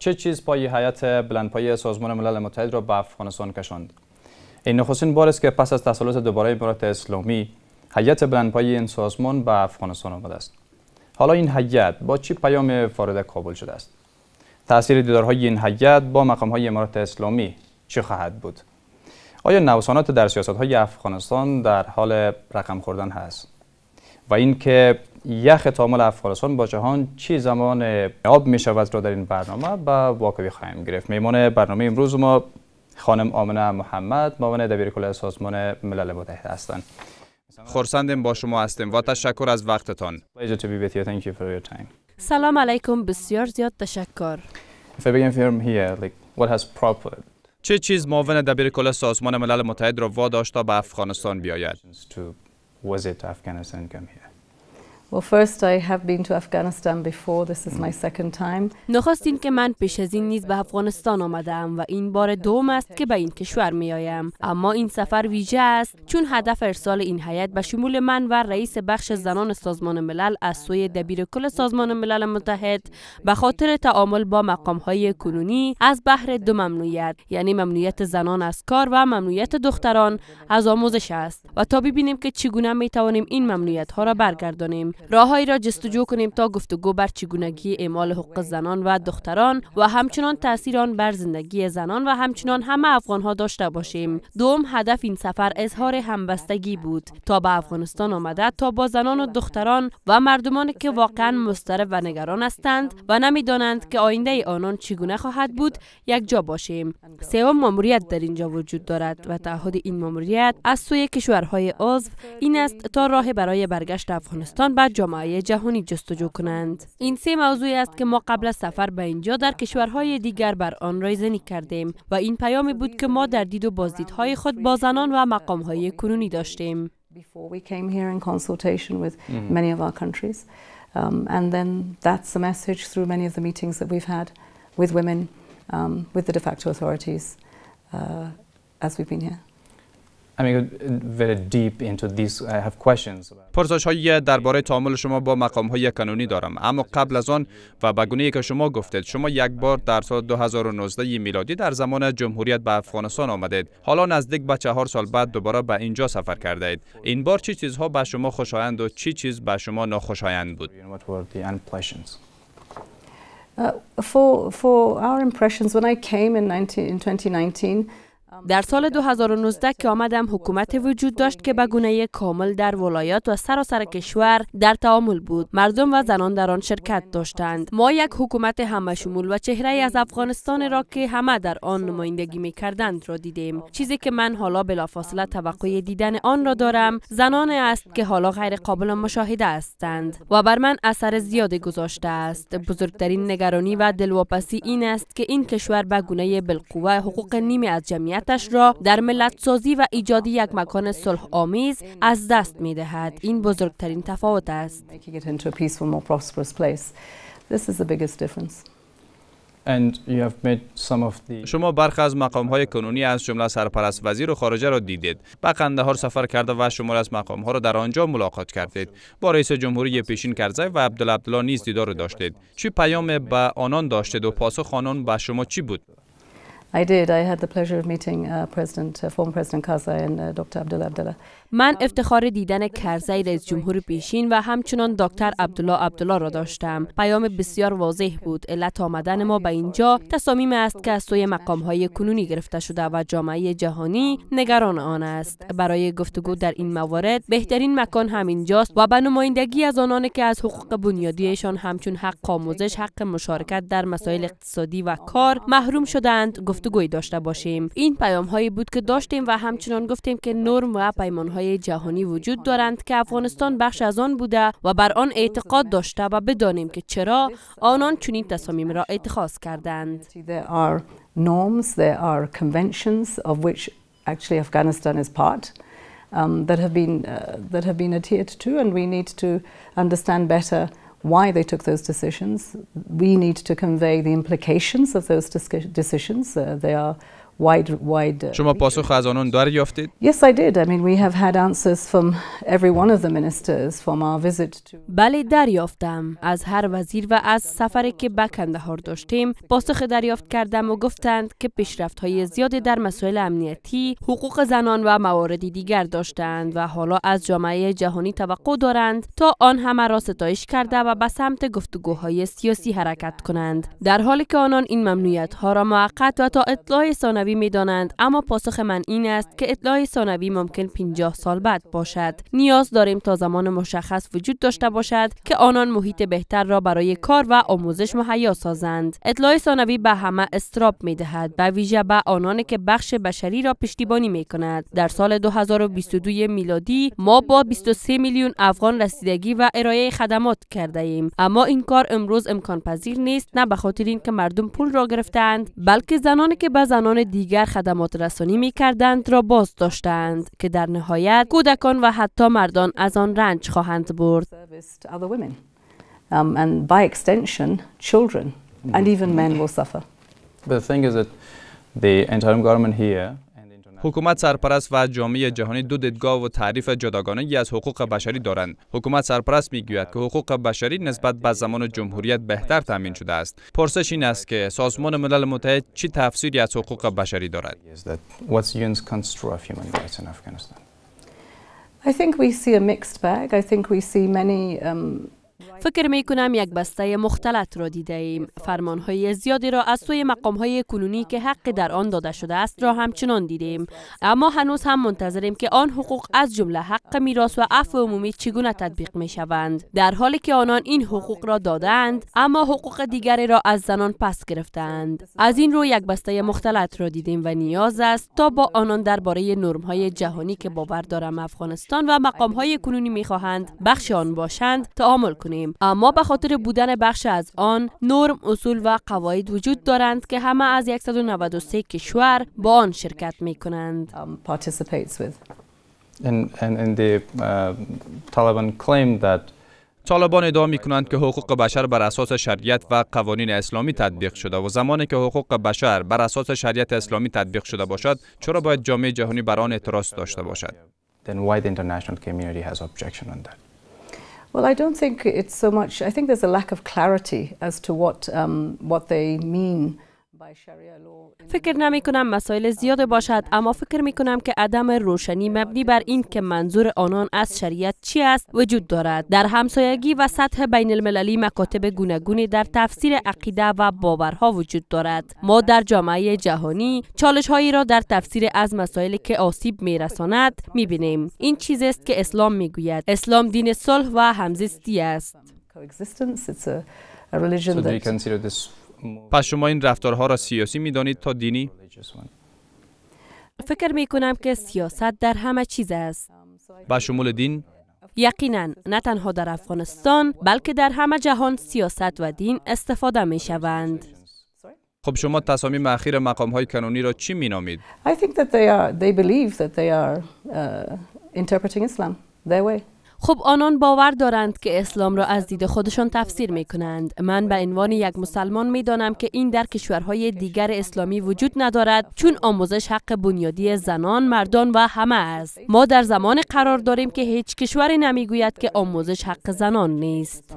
چه چیز پای حیات بلندپایه سازمان ملل متحد را به افغانستان کشاند این نخستین بار است که پس از تسلط دوباره امارات اسلامی حیات بلندپایه این سازمان به افغانستان آمده است حالا این حیات با چی پیام وارد کابل شده است تاثیر دیدارهای این حیات با مقامهای امارات اسلامی چه خواهد بود آیا نوسانات در سیاست های افغانستان در حال رقم خوردن هست و اینکه یخ تعامل افغانستان با جهان چی زمان آب می شود را در این برنامه با واکبی خواهیم گرفت میمان برنامه امروز ما خانم آمنه محمد معاون کل سازمان ملل متحد هستند خورسندیم با شما هستیم و تشکر از وقتتان سلام علیکم بسیار زیاد تشکر چه چیز معاون کل سازمان ملل متحد را واداشت تا به افغانستان بیاید نخست این که من پیش از این نیز به افغانستان آمدم و این بار دوم است که به این کشور می آیم. اما این سفر ویژه است چون هدف ارسال این هیئت به شمول من و رئیس بخش زنان سازمان ملل از سوی دبیر کل سازمان ملل متحد به خاطر تعامل با مقام های کنونی از بحر دو ممنوعیت یعنی ممنوعیت زنان از کار و ممنوعیت دختران از آموزش است و تا ببینیم که چگونه می توانیم این ممنوعیت ها را برگردانیم راههایی را جستجو کنیم تا گفتگو بر چگونگی اعمال حقوق زنان و دختران و همچنان تاثیر آن بر زندگی زنان و همچنان همه افغانها داشته باشیم دوم هدف این سفر اظهار همبستگی بود تا به افغانستان آمده تا با زنان و دختران و مردمان که واقعا مضطرب و نگران هستند و نمیدانند که آینده آنان چگونه خواهد بود یک جا باشیم سوم ماموریت در اینجا وجود دارد و تعهد این ماموریت از سوی کشورهای عضو این است تا راه برای برگشت افغانستان به در جامعه جهانی جستجو کنند این سه موضوعی است که ما قبل از سفر به اینجا در کشورهای دیگر بر آن رایزنی کردیم و این پیامی بود که ما در دید و بازدیدهای خود با زنان و مقامهای کنونی داشتیم we've پرسش های درباره تعامل شما با مقام های کنونی دارم اما قبل از آن و بگونه که شما گفتید شما یک بار در سال 2019 میلادی در زمان جمهوریت به افغانستان آمدید حالا نزدیک به چهار سال بعد دوباره به اینجا سفر کرده اید این بار چی چیزها به شما خوشایند و چی چیز به شما ناخوشایند بود uh, for for our impressions when I came 2019 در سال 2019 که آمدم حکومت وجود داشت که به گونه کامل در ولایات و سراسر کشور در تعامل بود مردم و زنان در آن شرکت داشتند ما یک حکومت همشمول و چهره از افغانستان را که همه در آن نمایندگی می کردند را دیدیم چیزی که من حالا بلافاصله توقع دیدن آن را دارم زنان است که حالا غیر قابل مشاهده هستند و بر من اثر زیادی گذاشته است بزرگترین نگرانی و دلواپسی این است که این کشور به گونه بالقوه حقوق نیمی از جمعیت قدرتش را در ملت سازی و ایجاد یک مکان صلح آمیز از دست می دهد. این بزرگترین تفاوت است. شما برخی از مقام های کنونی از جمله سرپرست وزیر و خارجه را دیدید به قندهار سفر کرده و شما از مقام ها را در آنجا ملاقات کردید با رئیس جمهوری پیشین کرزی و عبدالعبدالله نیز دیدار داشتید چی پیام به آنان داشتید و پاسخ آنان به شما چی بود من افتخار دیدن کرزی رئیس جمهور پیشین و همچنان دکتر عبدالله عبدالله را داشتم. پیام بسیار واضح بود. علت آمدن ما به اینجا تصامیم است که از سوی های کنونی گرفته شده و جامعه جهانی نگران آن است. برای گفتگو در این موارد بهترین مکان همینجاست و به نمایندگی از آنان که از حقوق بنیادیشان همچون حق آموزش، حق مشارکت در مسائل اقتصادی و کار محروم شدند گفت گفتگوی داشته باشیم این پیام هایی بود که داشتیم و همچنان گفتیم که نرم و پیمان های جهانی وجود دارند که افغانستان بخش از آن بوده و بر آن اعتقاد داشته و بدانیم که چرا آنان چنین تصامیم را اتخاذ کردند better why they took those decisions. We need to convey the implications of those decisions. Uh, they are wide, wide uh, شما پاسخ از آنان دریافتید؟ Yes, I did. I mean, we have had answers from every one of the ministers from our visit to بله دریافتم از هر وزیر و از سفری که به کندهار داشتیم پاسخ دریافت کردم و گفتند که پیشرفت های زیادی در مسائل امنیتی، حقوق زنان و موارد دیگر داشتند و حالا از جامعه جهانی توقع دارند تا آن همه را ستایش کرده و به سمت گفتگوهای سیاسی حرکت کنند در حالی که آنان این ممنوعیت ها را موقت و تا اطلاع ثانوی ثانوی می دانند اما پاسخ من این است که اطلاع ثانوی ممکن 50 سال بعد باشد نیاز داریم تا زمان مشخص وجود داشته باشد که آنان محیط بهتر را برای کار و آموزش مهیا سازند اطلاع ثانوی به همه استراب می دهد به ویژه به آنان که بخش بشری را پشتیبانی می کند در سال 2022 میلادی ما با 23 میلیون افغان رسیدگی و ارائه خدمات کرده ایم اما این کار امروز امکان پذیر نیست نه به خاطر اینکه مردم پول را گرفتند بلکه زنانی که به زنان دیگر دیگر خدمات رسانی می کردند را باز داشتند که در نهایت کودکان و حتی مردان از آن رنج خواهند برد. حکومت سرپرست و جامعه جهانی دو دیدگاه و تعریف جداگانه از حقوق بشری دارند حکومت سرپرست میگوید که حقوق بشری نسبت به زمان جمهوریت بهتر تامین شده است پرسش این است که سازمان ملل متحد چی تفسیری از حقوق بشری دارد I think we see a mixed bag. I think we see many um, فکر می کنم یک بسته مختلط را دیده ایم. فرمان های زیادی را از سوی مقام های کنونی که حق در آن داده شده است را همچنان دیدیم. اما هنوز هم منتظریم که آن حقوق از جمله حق میراث و عفو عمومی چگونه تطبیق می شوند. در حالی که آنان این حقوق را دادند اما حقوق دیگری را از زنان پس گرفتند. از این رو یک بسته مختلط را دیدیم و نیاز است تا با آنان درباره نرم های جهانی که باور دارم افغانستان و مقام های کنونی می خواهند بخش آن باشند تعامل کنیم. کنیم اما به خاطر بودن بخش از آن نرم اصول و قواعد وجود دارند که همه از 193 کشور با آن شرکت می کنند um, uh, طالبان ادعا می کنند که حقوق بشر بر اساس شریعت و قوانین اسلامی تطبیق شده و زمانی که حقوق بشر بر اساس شریعت اسلامی تطبیق شده باشد چرا باید جامعه جهانی بر آن اعتراض داشته باشد Well, I don't think it's so much. I think there's a lack of clarity as to what um, what they mean فکر نمی کنم مسائل زیاد باشد اما فکر می کنم که عدم روشنی مبنی بر این که منظور آنان از شریعت چی است وجود دارد در همسایگی و سطح بین المللی مکاتب گوناگونی در تفسیر عقیده و باورها وجود دارد ما در جامعه جهانی چالش هایی را در تفسیر از مسائلی که آسیب می رساند می بینیم این چیزی است که اسلام می گوید اسلام دین صلح و همزیستی است پس شما این رفتارها را سیاسی می دانید تا دینی؟ فکر می کنم که سیاست در همه چیز است. به شمول دین؟ یقینا نه تنها در افغانستان بلکه در همه جهان سیاست و دین استفاده می شوند. خب شما تصامیم اخیر مقام های کنونی را چی می نامید؟ خب آنان باور دارند که اسلام را از دید خودشان تفسیر می کنند. من به عنوان یک مسلمان می دانم که این در کشورهای دیگر اسلامی وجود ندارد چون آموزش حق بنیادی زنان، مردان و همه است. ما در زمان قرار داریم که هیچ کشوری نمیگوید که آموزش حق زنان نیست.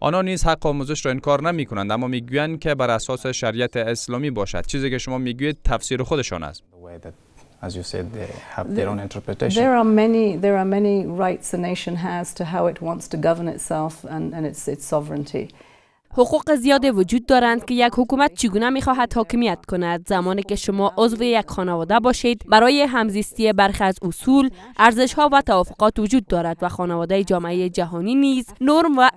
آنها نیز حق آموزش را انکار نمی کنند اما میگویند که بر اساس شریعت اسلامی باشد چیزی که شما میگویید تفسیر خودشان است as you said, they have their own interpretation. There are many, there are many rights a nation has to how it wants to govern itself and, and its, its sovereignty. حقوق زیاد وجود دارند که یک حکومت چگونه میخواهد حاکمیت کند زمانی که شما عضو یک خانواده باشید برای همزیستی برخی از اصول ارزش ها و توافقات وجود دارد و خانواده جامعه جهانی نیز نرم و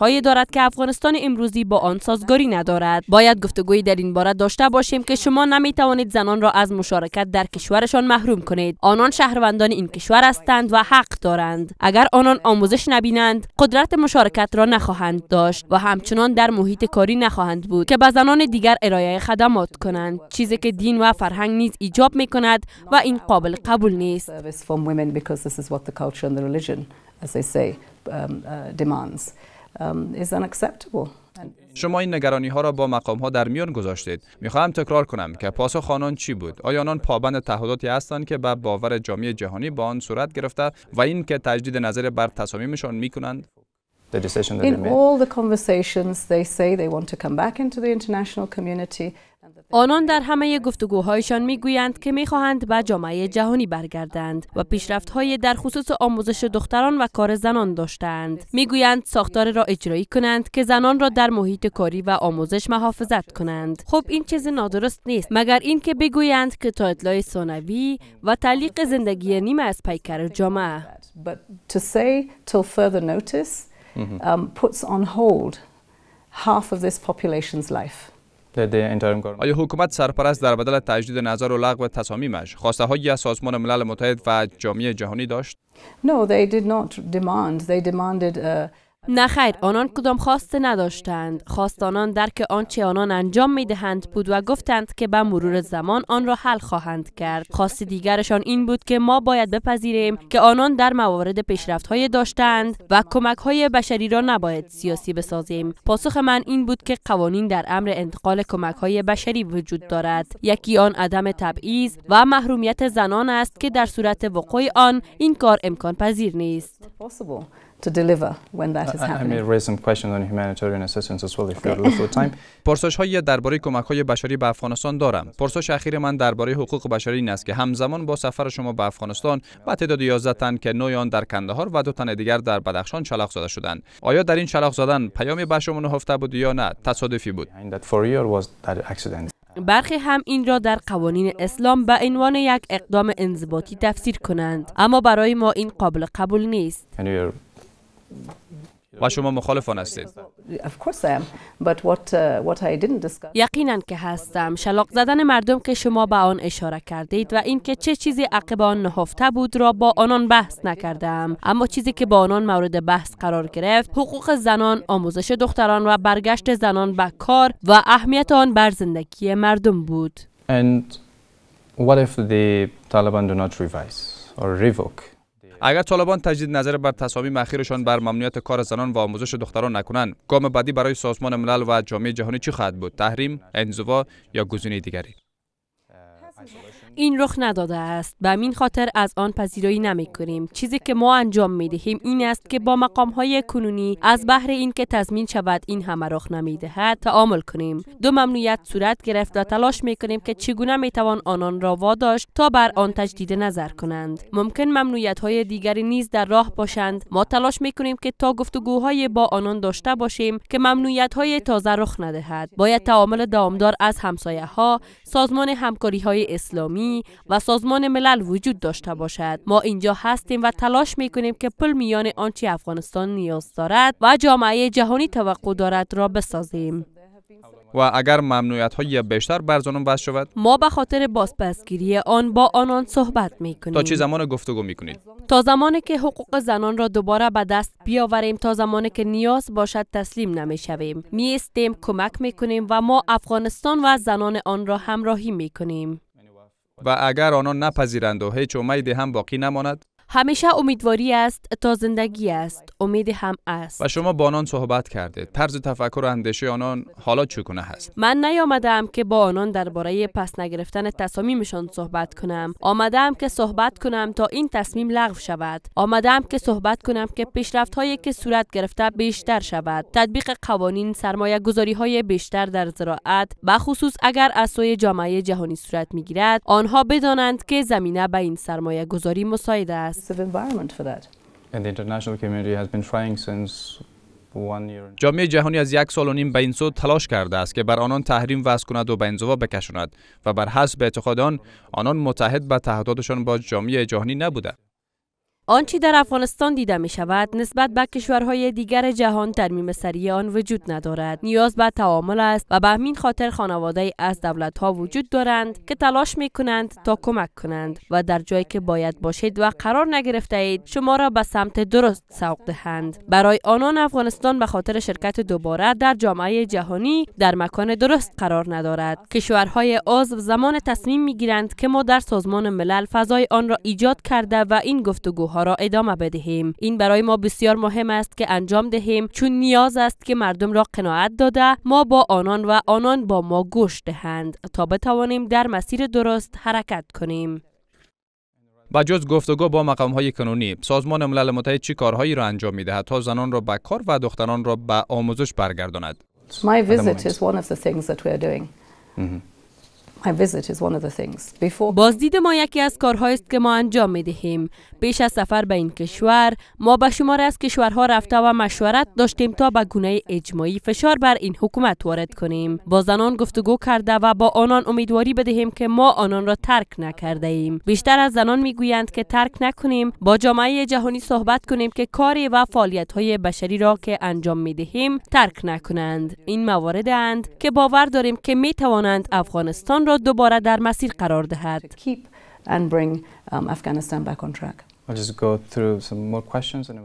هایی دارد که افغانستان امروزی با آن سازگاری ندارد باید گفتگوی در این باره داشته باشیم که شما نمیتوانید زنان را از مشارکت در کشورشان محروم کنید آنان شهروندان این کشور هستند و حق دارند اگر آنان آموزش نبینند قدرت مشارکت را نخواهند داشت و همچنان در محیط کاری نخواهند بود که به زنان دیگر ارائه خدمات کنند چیزی که دین و فرهنگ نیز ایجاب می کند و این قابل قبول نیست um, uh, um, شما این نگرانی ها را با مقام ها در میان گذاشتید خواهم تکرار کنم که پاسخ خانان چی بود آیا آنان پابند تعهداتی هستند که به باور جامعه جهانی با آن صورت گرفته و این که تجدید نظر بر تصامیمشان میکنند the decision that in they made. all the conversations they say آنان در همه گفتگوهایشان میگویند که میخواهند به جامعه جهانی برگردند و پیشرفتهای در خصوص آموزش دختران و کار زنان داشتند. میگویند ساختار را اجرایی کنند که زنان را در محیط کاری و آموزش محافظت کنند. خب این چیز نادرست نیست مگر اینکه بگویند که تا اطلاع ثانوی و تعلیق زندگی نیمه از پیکر جامعه. mm -hmm. um, puts on hold half of this population's life. آیا حکومت سرپرست در بدل تجدید نظر و لغو تصامیمش خواسته های از سازمان ملل متحد و جامعه جهانی داشت؟ No, they did not demand. They demanded a uh, نخیر آنان کدام خواست نداشتند خواست آنان درک آنچه آنان انجام می دهند بود و گفتند که به مرور زمان آن را حل خواهند کرد خواست دیگرشان این بود که ما باید بپذیریم که آنان در موارد پیشرفت های داشتند و کمک های بشری را نباید سیاسی بسازیم پاسخ من این بود که قوانین در امر انتقال کمک های بشری وجود دارد یکی آن عدم تبعیض و محرومیت زنان است که در صورت وقوع آن این کار امکان پذیر نیست to deliver when پرسش درباره کمک های بشری به افغانستان دارم. پرسش اخیر من درباره حقوق بشری این است که همزمان با سفر شما به افغانستان و تعداد 11 تن که نوع در کندهار و دو تن دیگر در بدخشان شلاق زده شدند. آیا در این شلاق زدن پیامی به شما نهفته بود یا نه؟ تصادفی بود. برخی هم این را در قوانین اسلام به عنوان یک اقدام انضباطی تفسیر کنند اما برای ما این قابل قبول نیست و شما مخالفان هستید uh, یقینا که هستم شلاق زدن مردم که شما به آن اشاره کردید و اینکه چه چیزی عقب آن نهفته بود را با آنان بحث نکردم اما چیزی که با آنان مورد بحث قرار گرفت حقوق زنان آموزش دختران و برگشت زنان به کار و اهمیت آن بر زندگی مردم بود اگر طالبان تجدید نظر بر تصامیم اخیرشان بر ممنوعیت کار زنان و آموزش دختران نکنند گام بعدی برای سازمان ملل و جامعه جهانی چی خواهد بود تحریم انزوا یا گزینه دیگری این رخ نداده است به همین خاطر از آن پذیرایی نمی کنیم. چیزی که ما انجام می دهیم این است که با مقام های کنونی از بحر اینکه تضمین شود این همه رخ دهد تعامل کنیم دو ممنوعیت صورت گرفت و تلاش می کنیم که چگونه می توان آنان را واداشت تا بر آن تجدید نظر کنند ممکن ممنوعیت های دیگری نیز در راه باشند ما تلاش می کنیم که تا گفتگوهای با آنان داشته باشیم که ممنوعیت های تازه رخ ندهد باید تعامل دامدار از همسایه ها سازمان همکاری های اسلامی و سازمان ملل وجود داشته باشد ما اینجا هستیم و تلاش می کنیم که پل میان آنچه افغانستان نیاز دارد و جامعه جهانی توقع دارد را بسازیم و اگر ممنوعیت های بیشتر بر زنان وضع شود ما به خاطر بازپسگیری آن با آنان صحبت می کنیم تا چه زمان گفتگو می کنید تا زمانی که حقوق زنان را دوباره به دست بیاوریم تا زمانی که نیاز باشد تسلیم نمی شویم می استیم کمک می کنیم و ما افغانستان و زنان آن را همراهی می کنیم و اگر آنها نپذیرند و هیچ امیدی هم باقی نماند همیشه امیدواری است تا زندگی است امید هم است و شما با آنان صحبت کرده طرز تفکر و اندیشه آنان حالا چگونه هست من نیامدم که با آنان درباره پس نگرفتن تصامیمشان صحبت کنم آمدم که صحبت کنم تا این تصمیم لغو شود آمدم که صحبت کنم که پیشرفت هایی که صورت گرفته بیشتر شود تطبیق قوانین سرمایه گذاری های بیشتر در زراعت و خصوص اگر از سوی جامعه جهانی صورت می گیرد آنها بدانند که زمینه به این سرمایه گذاری مساعد است conducive environment for that. And the international community has been trying since جامعه جهانی از یک سال و نیم به این سو تلاش کرده است که بر آنان تحریم وضع کند و به انزوا بکشاند و بر حسب اعتقاد آنان متحد به تعهداتشان با جامعه جهانی نبوده آنچه در افغانستان دیده می شود نسبت به کشورهای دیگر جهان ترمیم سری آن وجود ندارد نیاز به تعامل است و به همین خاطر خانواده از دولت ها وجود دارند که تلاش می کنند تا کمک کنند و در جایی که باید باشید و قرار نگرفته اید شما را به سمت درست سوق دهند برای آنان افغانستان به خاطر شرکت دوباره در جامعه جهانی در مکان درست قرار ندارد کشورهای عضو زمان تصمیم می گیرند که ما در سازمان ملل فضای آن را ایجاد کرده و این گفتگوها را ادامه بدهیم این برای ما بسیار مهم است که انجام دهیم چون نیاز است که مردم را قناعت داده ما با آنان و آنان با ما گوش دهند تا بتوانیم در مسیر درست حرکت کنیم با جز گفتگو با مقام های کنونی سازمان ملل متحد چه کارهایی را انجام می دهد تا زنان را به کار و دختران را به آموزش برگرداند بازدید ما یکی از کارهایی است که ما انجام می دهیم. پیش از سفر به این کشور ما به شماره از کشورها رفته و مشورت داشتیم تا به گونه اجماعی فشار بر این حکومت وارد کنیم. با زنان گفتگو کرده و با آنان امیدواری بدهیم که ما آنان را ترک نکرده ایم. بیشتر از زنان می گویند که ترک نکنیم، با جامعه جهانی صحبت کنیم که کاری و فعالیت های بشری را که انجام می دهیم ترک نکنند. این موارد اند که باور داریم که می توانند افغانستان را دوباره در مسیر قرار دهد. Um,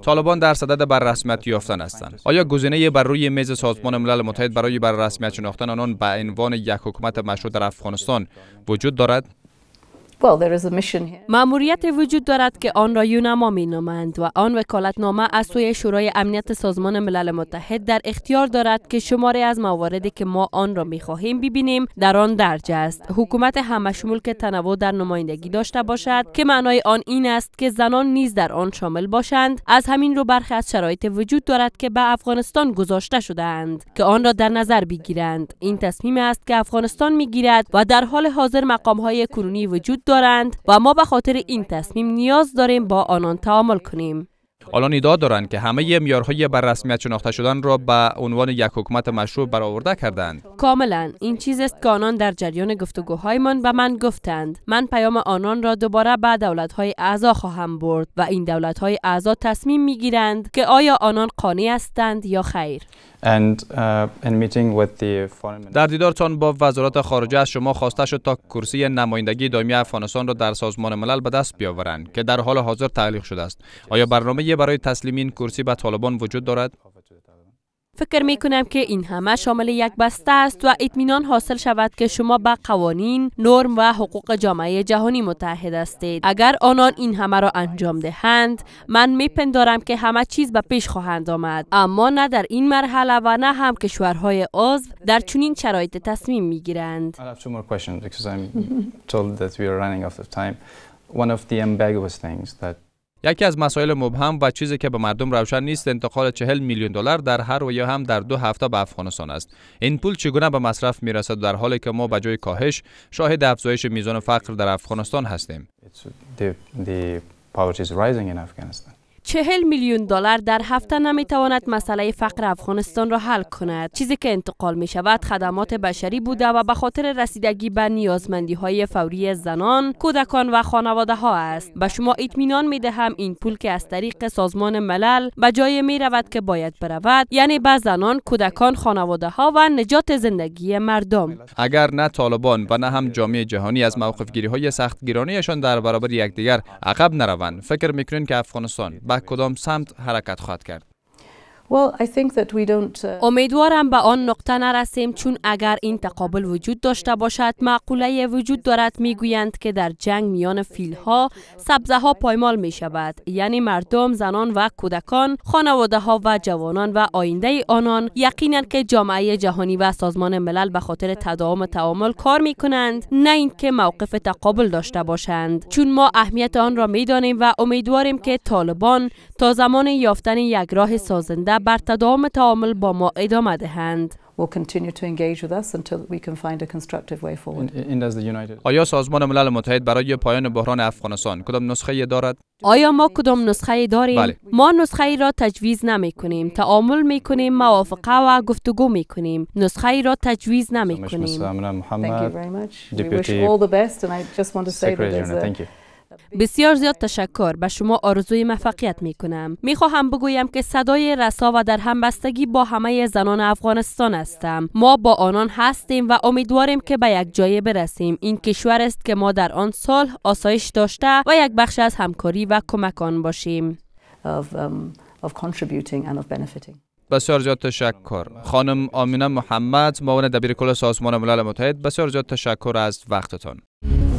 طالبان در صدد رسمیت یافتن هستند آیا گزینه بر روی میز سازمان ملل متحد برای بر رسمیت شناختن آنان به عنوان یک حکومت مشروع در افغانستان وجود دارد ماموریت وجود دارد که آن را یونما می نامند و آن وکالتنامه از سوی شورای امنیت سازمان ملل متحد در اختیار دارد که شماره از مواردی که ما آن را می خواهیم ببینیم در آن درج است حکومت همشمول که تنوع در نمایندگی داشته باشد که معنای آن این است که زنان نیز در آن شامل باشند از همین رو برخی از شرایط وجود دارد که به افغانستان گذاشته شدهاند که آن را در نظر بگیرند این تصمیم است که افغانستان میگیرد و در حال حاضر مقام های کنونی وجود دارد دارند و ما به خاطر این تصمیم نیاز داریم با آنان تعامل کنیم آنان دا دارند که همه میارهای بر رسمیت شناخته شدن را به عنوان یک حکومت مشروع برآورده کردند کاملا این چیز است که آنان در جریان گفتگوهایمان به من گفتند من پیام آنان را دوباره به دولتهای اعضا خواهم برد و این دولتهای اعضا تصمیم می‌گیرند که آیا آنان قانع هستند یا خیر uh, در دیدارتان با وزارت خارجه از شما خواسته شد تا کرسی نمایندگی دائمی افغانستان را در سازمان ملل به دست بیاورند که در حال حاضر تعلیق شده است آیا برنامه برای تسلیم این کرسی به طالبان وجود دارد؟ فکر می کنم که این همه شامل یک بسته است و اطمینان حاصل شود که شما به قوانین، نرم و حقوق جامعه جهانی متحد هستید. اگر آنان این همه را انجام دهند، من پندارم که همه چیز به پیش خواهند آمد. اما نه در این مرحله و نه هم کشورهای عضو در چنین شرایط تصمیم می One of یکی از مسائل مبهم و چیزی که به مردم روشن نیست انتقال 40 میلیون دلار در هر و یا هم در دو هفته به افغانستان است این پول چگونه به مصرف میرسد در حالی که ما به جای کاهش شاهد افزایش میزان فقر در افغانستان هستیم the چهل میلیون دلار در هفته نمیتواند مسئله فقر افغانستان را حل کند چیزی که انتقال می شود خدمات بشری بوده و به خاطر رسیدگی به نیازمندی های فوری زنان کودکان و خانواده ها است به شما اطمینان می دهم این پول که از طریق سازمان ملل به جای می رود که باید برود یعنی به زنان کودکان خانواده ها و نجات زندگی مردم اگر نه طالبان و نه هم جامعه جهانی از موقف گیری های سخت گیرانیشان در برابر یکدیگر عقب نروند فکر میکنین که افغانستان به کدام سمت حرکت خواهد کرد Uh, امیدوارم به آن نقطه نرسیم چون اگر این تقابل وجود داشته باشد معقوله وجود دارد میگویند که در جنگ میان فیل ها سبزه ها پایمال می شود یعنی مردم زنان و کودکان خانواده ها و جوانان و آینده آنان یقینا که جامعه جهانی و سازمان ملل به خاطر تداوم تعامل کار می کنند نه اینکه موقف تقابل داشته باشند چون ما اهمیت آن را میدانیم و امیدواریم که طالبان تا زمان یافتن یک راه سازنده کننده بر تدام تعامل با ما ادامه دهند. آیا سازمان ملل متحد برای پایان بحران افغانستان کدام نسخه دارد؟ آیا ما کدام نسخه داریم؟ بله. ما نسخه را تجویز نمی کنیم، تعامل می کنیم، موافقه و گفتگو می کنیم. نسخه را تجویز نمی کنیم. بسیار زیاد تشکر به شما آرزوی موفقیت می کنم می خواهم بگویم که صدای رسا و در همبستگی با همه زنان افغانستان هستم ما با آنان هستیم و امیدواریم که به یک جای برسیم این کشور است که ما در آن سال آسایش داشته و یک بخش از همکاری و کمکان باشیم um, بسیار زیاد تشکر خانم آمینه محمد معاون دبیر کل سازمان ملل متحد بسیار زیاد تشکر از وقتتان